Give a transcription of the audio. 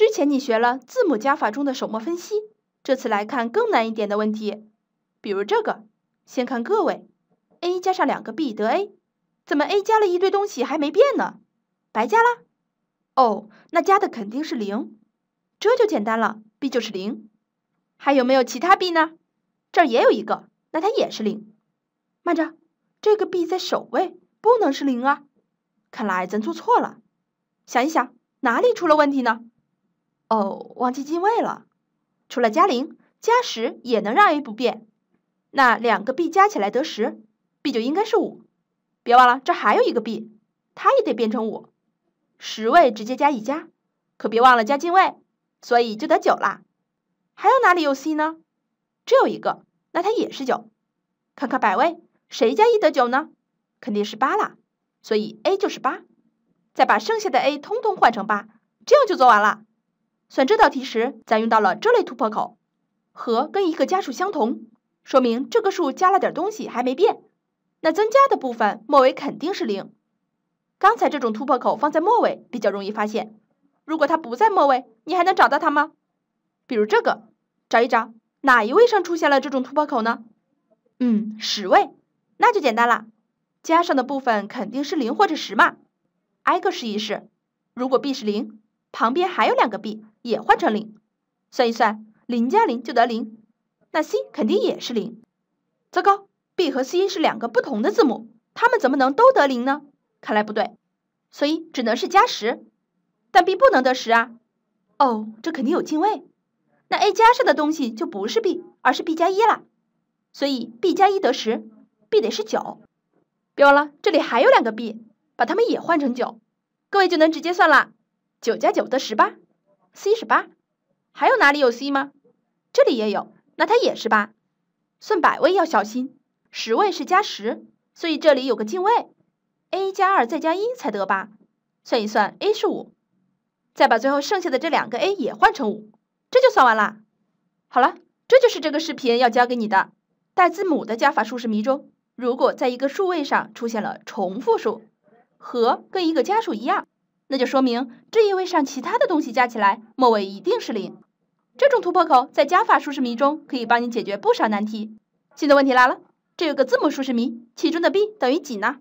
之前你学了字母加法中的首末分析，这次来看更难一点的问题，比如这个。先看个位，a 加上两个 b 得 a，怎么 a 加了一堆东西还没变呢？白加啦？哦，那加的肯定是零，这就简单了，b 就是零。还有没有其他 b 呢？这儿也有一个，那它也是零。慢着，这个 b 在首位，不能是零啊！看来咱做错了，想一想，哪里出了问题呢？哦，忘记进位了。除了加零，加十也能让 a 不变。那两个 b 加起来得十，b 就应该是五。别忘了，这还有一个 b，它也得变成五。十位直接加一加，可别忘了加进位，所以就得九啦。还有哪里有 c 呢？只有一个，那它也是九。看看百位，谁加一得九呢？肯定是八啦。所以 a 就是八。再把剩下的 a 通通换成八，这样就做完了。算这道题时，咱用到了这类突破口，和跟一个加数相同，说明这个数加了点东西还没变，那增加的部分末尾肯定是零。刚才这种突破口放在末尾比较容易发现，如果它不在末尾，你还能找到它吗？比如这个，找一找哪一位上出现了这种突破口呢？嗯，十位，那就简单了，加上的部分肯定是零或者十嘛。挨个试一试，如果 B 是零。旁边还有两个 b，也换成零，算一算，零加零就得零，那 c 肯定也是零。糟糕，b 和 c 是两个不同的字母，它们怎么能都得零呢？看来不对，所以只能是加十，但 b 不能得十啊。哦，这肯定有进位，那 a 加上的东西就不是 b，而是 b 加一啦。所以 b 加一得十，b 得是九。别忘了，这里还有两个 b，把它们也换成九，各位就能直接算了。九加九得十八，c 是八，还有哪里有 c 吗？这里也有，那它也是八。算百位要小心，十位是加十，所以这里有个进位，a 加二再加一才得八，算一算 a 是五，再把最后剩下的这两个 a 也换成五，这就算完啦。好了，这就是这个视频要教给你的带字母的加法竖式谜中，如果在一个数位上出现了重复数，和跟一个加数一样。那就说明这一位上其他的东西加起来末尾一定是零，这种突破口在加法竖式谜中可以帮你解决不少难题。现在问题来了，这有个字母竖式谜，其中的 b 等于几呢？